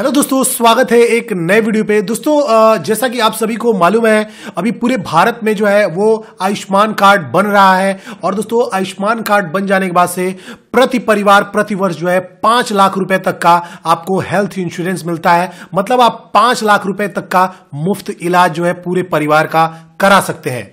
Hello दोस्तों स्वागत है एक नए वीडियो पे दोस्तों जैसा कि आप सभी को मालूम है अभी पूरे भारत में जो है वो आयुष्मान कार्ड बन रहा है और दोस्तों आयुष्मान कार्ड बन जाने के बाद से प्रति परिवार प्रति वर्ष जो है पांच लाख रुपए तक का आपको हेल्थ इंश्योरेंस मिलता है मतलब आप पांच लाख रुपए तक का मुफ्त इलाज जो है पूरे परिवार का करा सकते हैं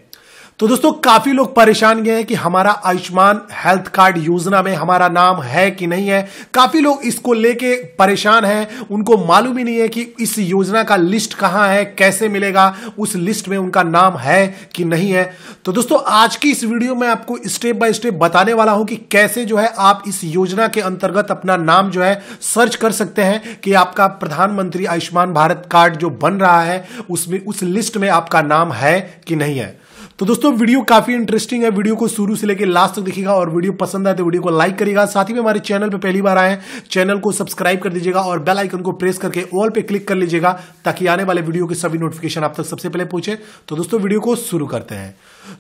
तो दोस्तों काफी लोग परेशान गए हैं कि हमारा आयुष्मान हेल्थ कार्ड योजना में हमारा नाम है कि नहीं है काफी लोग इसको लेके परेशान हैं उनको मालूम ही नहीं है कि इस योजना का लिस्ट कहाँ है कैसे मिलेगा उस लिस्ट में उनका नाम है कि नहीं है तो दोस्तों आज की इस वीडियो में आपको स्टेप बाय स्टेप बताने वाला हूं कि कैसे जो है आप इस योजना के अंतर्गत अपना नाम जो है सर्च कर सकते हैं कि आपका प्रधानमंत्री आयुष्मान भारत कार्ड जो बन रहा है उसमें उस लिस्ट में आपका नाम है कि नहीं है तो दोस्तों दोस्तों वीडियो काफी इंटरेस्टिंग है वीडियो को शुरू से लेकर लास्ट तक देखिएगा और वीडियो पसंद आए तो वीडियो को लाइक करेगा साथ ही में हमारे चैनल पर पहली बार आए चैनल को सब्सक्राइब कर दीजिएगा और बेल आइकन को प्रेस करके ऑल पे क्लिक कर लीजिएगा ताकि आने वाले वीडियो के सभी नोटिफिकेशन आप तक सबसे पहले पहुंचे तो दोस्तों वीडियो को शुरू करते हैं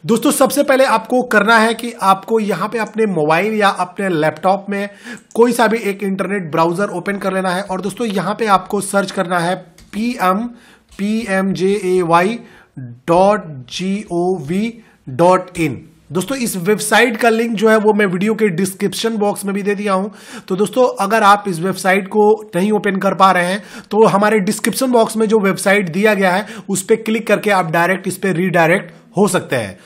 दोस्तों सबसे पहले आपको करना है कि आपको यहां पे अपने मोबाइल या अपने लैपटॉप में कोई सा भी एक इंटरनेट ब्राउजर ओपन कर लेना है और दोस्तों यहां पे आपको सर्च करना है P M P M J A Y dot G O V dot I दोस्तों इस वेबसाइट का लिंक जो है वो मैं वीडियो के डिस्क्रिप्शन बॉक्स में भी दे दिया हूं तो दोस्तों अगर आप इस वेबसाइट को नहीं ओपन कर पा रहे हैं तो हमारे डिस्क्रिप्शन बॉक्स में जो वेबसाइट दिया गया है उस पर क्लिक करके आप डायरेक्ट इस पर रीडायरेक्ट हो सकते हैं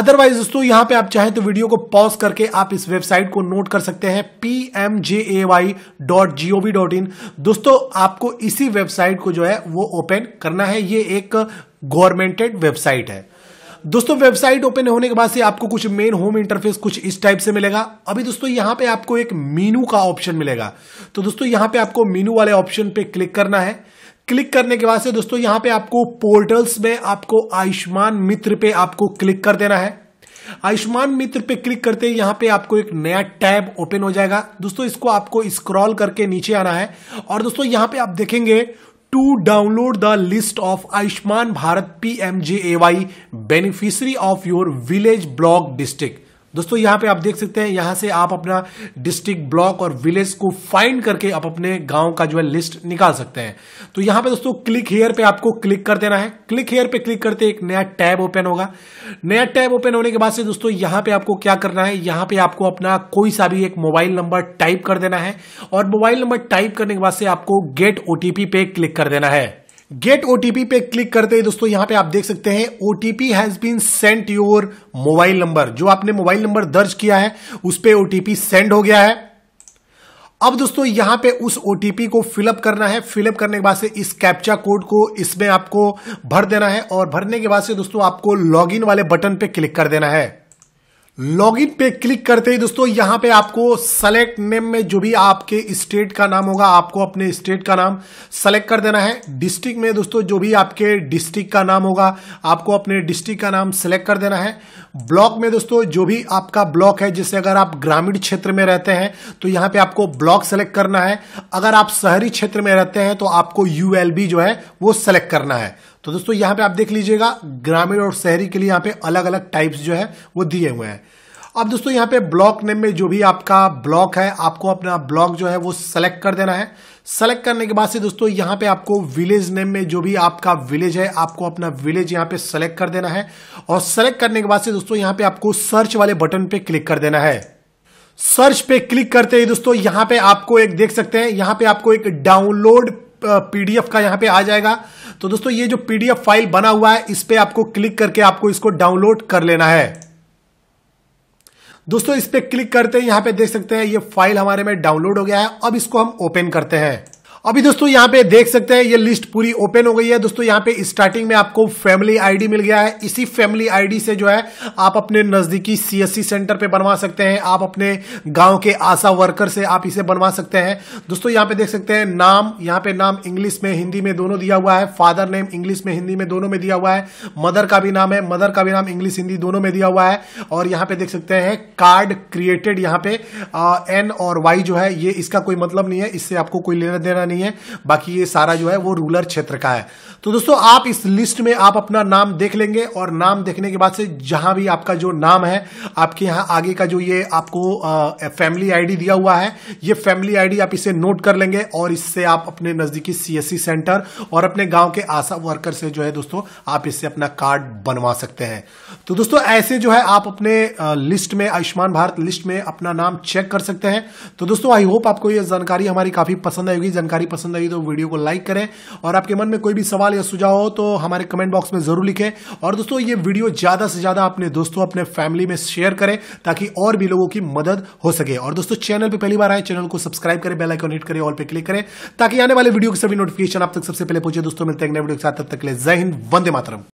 अदरवाइज दोस्तों यहां पे आप चाहें तो वीडियो को पॉज करके आप इस वेबसाइट को नोट कर सकते हैं P M J A Y dot G O V dot I दोस्तों आपको इसी वेबसाइट को जो है वो ओपन करना है ये एक गवर्नमेंटेड वेबसाइट है दोस्तों वेबसाइट ओपन होने के बाद से आपको कुछ मेन होम इंटरफेस कुछ इस टाइप से मिलेगा अभी दोस्तों यहां पे आपको एक मीनू का ऑप्शन मिलेगा तो दोस्तों यहां पे आपको मीनू वाले ऑप्शन पे क्लिक करना है क्लिक करने के बाद से दोस्तों यहां पे आपको पोर्टल्स में आपको आयुष्मान मित्र पे आपको क्लिक कर देना है आयुष्मान मित्र पे क्लिक करते ही यहां पे आपको एक नया टैब ओपन हो जाएगा दोस्तों इसको आपको स्क्रॉल करके नीचे आना है और दोस्तों यहां पे आप देखेंगे to download the list of Aishman Bharat PMJAY beneficiary of your village block district. दोस्तों यहाँ पे आप देख सकते हैं यहाँ से आप अपना डिस्ट्रिक्ट ब्लॉक और विलेज को फाइंड करके आप अपने गांव का जो है लिस्ट निकाल सकते हैं तो यहाँ पे दोस्तों क्लिक हेयर पे आपको क्लिक कर देना है क्लिक हेयर पे क्लिक करते एक नया टैब ओपन होगा नया टैब ओपन होने के बाद से दोस्तों यहाँ पे आपको क्या करना है यहाँ पे आपको अपना कोई सा भी एक मोबाइल नंबर टाइप कर देना है और मोबाइल नंबर टाइप करने के बाद से आपको गेट ओटीपी पे क्लिक कर देना है गेट ओटीपी पे क्लिक करते ही दोस्तों यहां पे आप देख सकते हैं OTP has been sent your mobile number जो आपने मोबाइल नंबर दर्ज किया है उस पर ओटीपी सेंड हो गया है अब दोस्तों यहां पे उस ओटीपी को फिलअप करना है फिलअप करने के बाद से इस कैप्चा कोड को इसमें आपको भर देना है और भरने के बाद से दोस्तों आपको इन वाले बटन पे क्लिक कर देना है लॉगिन पे क्लिक करते ही दोस्तों यहां पे आपको सेलेक्ट नेम में जो भी आपके स्टेट का नाम होगा आपको अपने स्टेट का नाम सेलेक्ट कर देना है डिस्ट्रिक्ट में दोस्तों जो भी आपके डिस्ट्रिक्ट का नाम होगा आपको अपने डिस्ट्रिक्ट का नाम सेलेक्ट कर देना है ब्लॉक में दोस्तों जो भी आपका ब्लॉक है जैसे अगर आप ग्रामीण क्षेत्र में रहते हैं तो यहाँ पे आपको ब्लॉक सेलेक्ट करना है अगर आप शहरी क्षेत्र में रहते हैं तो आपको यूएलबी जो है वो सेलेक्ट करना है तो दोस्तों यहाँ पे आप देख लीजिएगा ग्रामीण और शहरी के लिए यहाँ पे अलग अलग टाइप्स जो है वो दिए हुए हैं अब दोस्तों यहाँ पे ब्लॉक नेम में जो भी आपका ब्लॉक है आपको अपना ब्लॉक जो है वो सेलेक्ट कर देना है सेलेक्ट करने के बाद से दोस्तों यहाँ पे आपको विलेज नेम में जो भी आपका विलेज है आपको अपना विलेज यहाँ पे सेलेक्ट कर देना है और सेलेक्ट करने के बाद से दोस्तों यहाँ पे आपको सर्च वाले बटन पे क्लिक कर देना है सर्च पे क्लिक करते ही दोस्तों यहाँ पे आपको एक देख सकते हैं यहाँ पे आपको एक डाउनलोड पीडीएफ का यहाँ पे आ जाएगा तो दोस्तों ये जो पीडीएफ फाइल बना हुआ है इस पर आपको क्लिक करके आपको इसको डाउनलोड कर लेना है दोस्तों इस पर क्लिक करते हैं यहाँ पे देख सकते हैं ये फाइल हमारे में डाउनलोड हो गया है अब इसको हम ओपन करते हैं अभी दोस्तों यहाँ पे देख सकते हैं ये लिस्ट पूरी ओपन हो गई है दोस्तों यहाँ पे स्टार्टिंग में आपको फैमिली आईडी मिल गया है इसी फैमिली आईडी से जो है आप अपने नजदीकी सीएससी सेंटर पे बनवा सकते हैं आप अपने गांव के आशा वर्कर से आप इसे बनवा सकते हैं दोस्तों यहाँ पे देख सकते हैं नाम यहाँ पे नाम इंग्लिश में हिंदी में दोनों दिया हुआ है फादर नेम इंग्लिश में हिंदी में दोनों में दिया हुआ है मदर का भी नाम है मदर का भी नाम इंग्लिश हिंदी दोनों में दिया हुआ है और यहाँ पे देख सकते हैं कार्ड क्रिएटेड यहाँ पे एन और वाई जो है ये इसका कोई मतलब नहीं है इससे आपको कोई लेना देना नहीं है बाकी ये सारा जो है वो रूलर क्षेत्र का है तो दोस्तों आप इस लिस्ट में आप अपना नाम देख लेंगे और नाम देखने के बाद से जहां भी आपका जो नाम है आपके यहां आगे का जो ये आपको फैमिली आईडी दिया हुआ है ये फैमिली आईडी आप इसे नोट कर लेंगे और इससे आप अपने नजदीकी सीएससी सेंटर और अपने गांव के आशा वर्कर से जो है दोस्तों आप इससे अपना कार्ड बनवा सकते हैं तो दोस्तों ऐसे जो है आप अपने लिस्ट में आयुष्मान भारत लिस्ट में अपना नाम चेक कर सकते हैं तो दोस्तों आई होप आपको यह जानकारी हमारी काफी पसंद आएगी जानकारी जानकारी पसंद आई तो वीडियो को लाइक करें और आपके मन में कोई भी सवाल या सुझाव हो तो हमारे कमेंट बॉक्स में जरूर लिखें और दोस्तों ये वीडियो ज़्यादा से ज़्यादा अपने दोस्तों अपने फैमिली में शेयर करें ताकि और भी लोगों की मदद हो सके और दोस्तों चैनल पर पहली बार आए चैनल को सब्सक्राइब करें बेलाइकॉन हिट करें ऑल पे क्लिक करें ताकि आने वाले वीडियो की सभी नोटिफिकेशन आप तक सबसे पहले पहुंचे दोस्तों मिलते हैं नए वीडियो के साथ तब तक के लिए जय हिंद वंदे मातरम